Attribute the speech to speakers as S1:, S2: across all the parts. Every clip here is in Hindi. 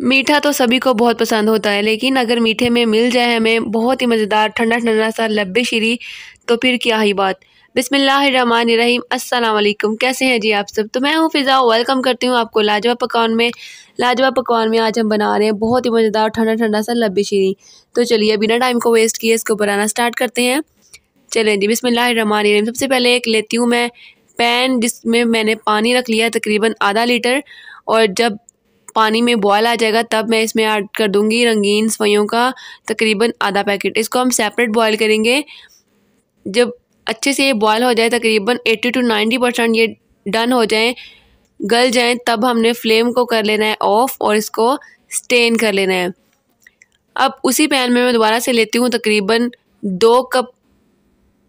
S1: मीठा तो सभी को बहुत पसंद होता है लेकिन अगर मीठे में मिल जाए हमें बहुत ही मज़ेदार ठंडा ठंडा सा लब्बे शीरी तो फिर क्या ही बात बिसमीम अस्सलाम कैसे हैं जी आप सब तो मैं हूँ फ़िज़ा वेलकम करती हूँ आपको लाजवाब पकवान में लाजवाब पकवान में आज हम बना रहे हैं बहुत ही मज़ेदार ठंडा ठंडा सा लब्बे शीरी तो चलिए बिना टाइम को वेस्ट किए इसको बनाना स्टार्ट करते हैं चलें जी बिसमीम सबसे पहले एक लेती हूँ मैं पैन जिसमें मैंने पानी रख लिया तकरीबन आधा लीटर और जब पानी में बॉयल आ जाएगा तब मैं इसमें ऐड कर दूँगी रंगीन सवैयों का तकरीबन आधा पैकेट इसको हम सेपरेट बॉयल करेंगे जब अच्छे से ये बॉयल हो जाए तकरीबन 80 टू 90 परसेंट ये डन हो जाए गल जाए तब हमने फ्लेम को कर लेना है ऑफ़ और इसको स्टेन कर लेना है अब उसी पैन में मैं दोबारा से लेती हूँ तकरीबन दो कप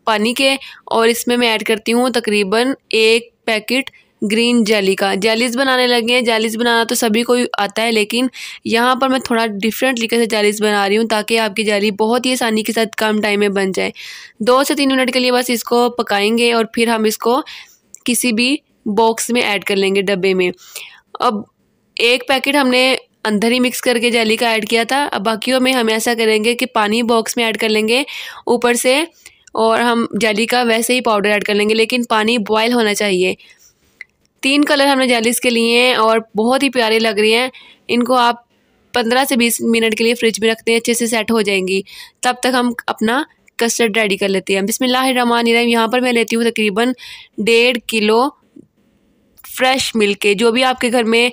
S1: पानी के और इसमें मैं ऐड करती हूँ तकरीबन एक पैकेट ग्रीन जेली का जेलीज बनाने लगे हैं जेलीज बनाना तो सभी को आता है लेकिन यहाँ पर मैं थोड़ा डिफरेंट तरीके से जेलीज बना रही हूँ ताकि आपकी जेली बहुत ही आसानी के साथ कम टाइम में बन जाए दो से तीन मिनट के लिए बस इसको पकाएंगे और फिर हम इसको किसी भी बॉक्स में ऐड कर लेंगे डब्बे में अब एक पैकेट हमने अंदर ही मिक्स करके जेली का ऐड किया था अब बाकियों में हम ऐसा करेंगे कि पानी बॉक्स में ऐड कर लेंगे ऊपर से और हम जेली का वैसे ही पाउडर ऐड कर लेंगे लेकिन पानी बॉयल होना चाहिए तीन कलर हमने जेलिस के लिए हैं और बहुत ही प्यारे लग रहे हैं इनको आप पंद्रह से बीस मिनट के लिए फ्रिज में रखते हैं अच्छे से सेट हो जाएंगी तब तक हम अपना कस्टर्ड रेडी कर लेते हैं बिसमिल्लामान यहाँ पर मैं लेती हूँ तकरीबन डेढ़ किलो फ्रेश मिल्क के जो भी आपके घर में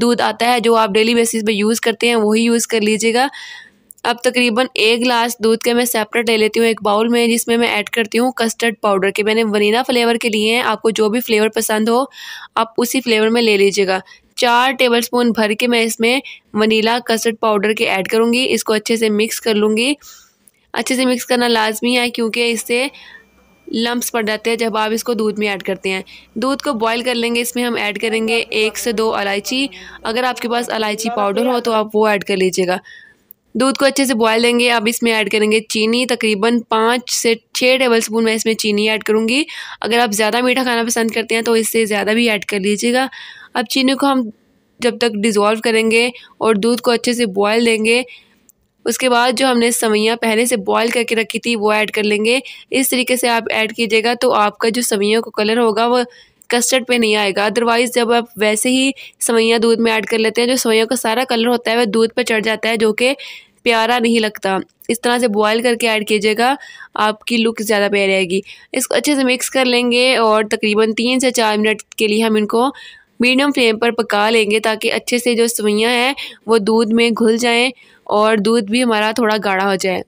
S1: दूध आता है जो आप डेली बेसिस पे यूज़ करते हैं वही यूज़ कर लीजिएगा अब तकरीबन एक गिलास दूध के मैं सेपरेट ले लेती हूँ एक बाउल में जिसमें मैं ऐड करती हूँ कस्टर्ड पाउडर के मैंने वनीला फ्लेवर के लिए हैं आपको जो भी फ्लेवर पसंद हो आप उसी फ्लेवर में ले लीजिएगा चार टेबल स्पून भर के मैं इसमें वनीला कस्टर्ड पाउडर के ऐड करूँगी इसको अच्छे से मिक्स कर लूँगी अच्छे से मिक्स करना लाजमी है क्योंकि इससे लम्ब्स पड़ जाते हैं जब आप इसको दूध में ऐड करते हैं दूध को बॉईल कर लेंगे इसमें हम ऐड करेंगे एक से दो इलायची अगर आपके पास इलायची पाउडर हो तो आप वो ऐड कर लीजिएगा दूध को अच्छे से बॉयल देंगे अब इसमें ऐड करेंगे चीनी तकरीबन पाँच से छः टेबल स्पून मैं इसमें चीनी ऐड करूँगी अगर आप ज़्यादा मीठा खाना पसंद करते हैं तो इससे ज़्यादा भी ऐड कर लीजिएगा अब चीनी को हम जब तक डिज़ोल्व करेंगे और दूध को अच्छे से बॉयल देंगे उसके बाद जो हमने सवैयाँ पहले से बॉयल करके रखी थी वो ऐड कर लेंगे इस तरीके से आप ऐड कीजिएगा तो आपका जो सवैयों का कलर होगा वो कस्टर्ड पे नहीं आएगा अदरवाइज़ जब आप वैसे ही सवैया दूध में ऐड कर लेते हैं जो सवैया का सारा कलर होता है वह दूध पर चढ़ जाता है जो कि प्यारा नहीं लगता इस तरह से बॉयल करके ऐड कीजिएगा आपकी लुक ज़्यादा प्यारी आएगी इसको अच्छे से मिक्स कर लेंगे और तकरीबन तीन से चार मिनट के लिए हम इनको मीडियम फ्लेम पर पका लेंगे ताकि अच्छे से जो सवैयाँ हैं वो दूध में घुल जाएँ और दूध भी हमारा थोड़ा गाढ़ा हो जाए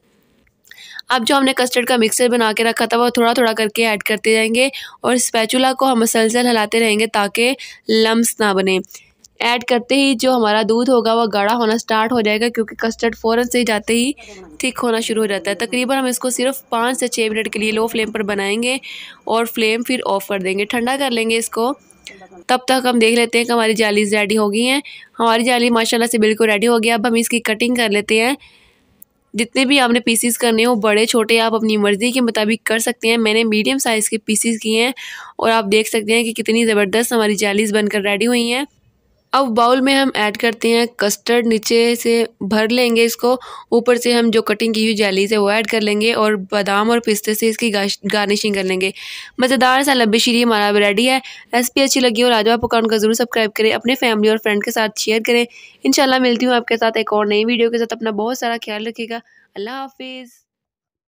S1: अब जो हमने कस्टर्ड का मिक्सर बना के रखा था वो थोड़ा थोड़ा करके ऐड करते जाएंगे और स्पैचुला को हम मसलसल हिलाते रहेंगे ताकि लम्स ना बने ऐड करते ही जो हमारा दूध होगा वह गाढ़ा होना स्टार्ट हो जाएगा क्योंकि कस्टर्ड फ़ौरन से ही जाते ही थिक होना शुरू हो जाता है तकरीबन हम इसको सिर्फ पाँच से छः मिनट के लिए लो फ्लेम पर बनाएंगे और फ्लेम फिर ऑफ़ कर देंगे ठंडा कर लेंगे इसको तब तक हम देख लेते हैं कि हमारी जाली रेडी हो गई हैं हमारी जाली माशाल्लाह से बिल्कुल रेडी हो गया अब हम इसकी कटिंग कर लेते हैं जितने भी आपने पीसीस करने हो बड़े छोटे आप अपनी मर्ज़ी के मुताबिक कर सकते हैं मैंने मीडियम साइज़ के पीसीस किए हैं और आप देख सकते हैं कि कितनी ज़बरदस्त हमारी जालीस बनकर रेडी हुई हैं अब बाउल में हम ऐड करते हैं कस्टर्ड नीचे से भर लेंगे इसको ऊपर से हम जो कटिंग की हुई जाली से वो ऐड कर लेंगे और बादाम और पिस्ते से इसकी गार्निशिंग कर लेंगे मज़ेदार सा लब्बे शीरी हमारा रेडी है रेसिपी अच्छी लगी और राजवा पकवान का ज़रूर सब्सक्राइब करें अपने फैमिली और फ्रेंड के साथ शेयर करें इन मिलती हूँ आपके साथ एक और नई वीडियो के साथ अपना बहुत सारा ख्याल रखिएगा अल्लाह हाफिज़